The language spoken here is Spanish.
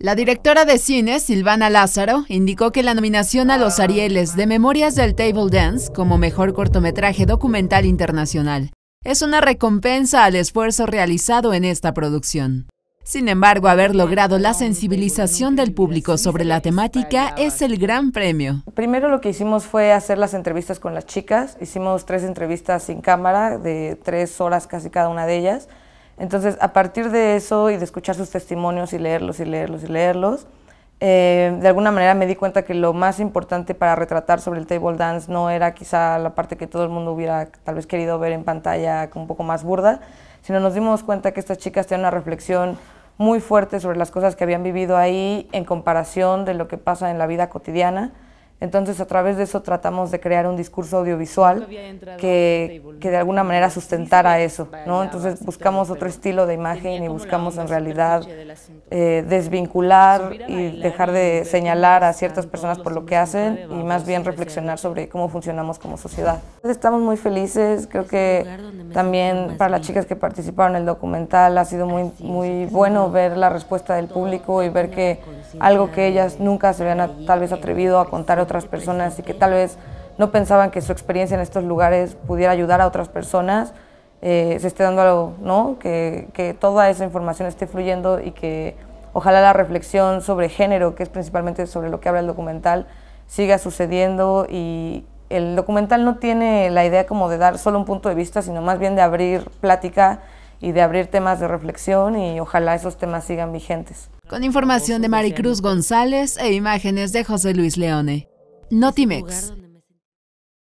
La directora de cine, Silvana Lázaro, indicó que la nominación a los ah. Arieles de Memorias del Table Dance como mejor cortometraje documental internacional es una recompensa al esfuerzo realizado en esta producción. Sin embargo, haber logrado la sensibilización del público sobre la temática es el gran premio. Primero lo que hicimos fue hacer las entrevistas con las chicas. Hicimos tres entrevistas sin cámara de tres horas casi cada una de ellas entonces, a partir de eso y de escuchar sus testimonios y leerlos y leerlos y leerlos, eh, de alguna manera me di cuenta que lo más importante para retratar sobre el table dance no era quizá la parte que todo el mundo hubiera tal vez querido ver en pantalla un poco más burda, sino nos dimos cuenta que estas chicas tenían una reflexión muy fuerte sobre las cosas que habían vivido ahí en comparación de lo que pasa en la vida cotidiana. Entonces, a través de eso tratamos de crear un discurso audiovisual que, de alguna manera sustentara eso, ¿no? Entonces, buscamos otro estilo de imagen y buscamos en realidad eh, desvincular y dejar de señalar a ciertas personas por lo que hacen y más bien reflexionar sobre cómo funcionamos como sociedad. Estamos muy felices, creo que también para las chicas que participaron en el documental ha sido muy, muy bueno ver la respuesta del público y ver que algo que ellas nunca se habían tal vez atrevido a contar otras personas y que tal vez no pensaban que su experiencia en estos lugares pudiera ayudar a otras personas, eh, se esté dando algo, ¿no? Que, que toda esa información esté fluyendo y que ojalá la reflexión sobre género, que es principalmente sobre lo que habla el documental, siga sucediendo y el documental no tiene la idea como de dar solo un punto de vista, sino más bien de abrir plática y de abrir temas de reflexión y ojalá esos temas sigan vigentes. Con información de Maricruz González e imágenes de José Luis Leone. Notimex este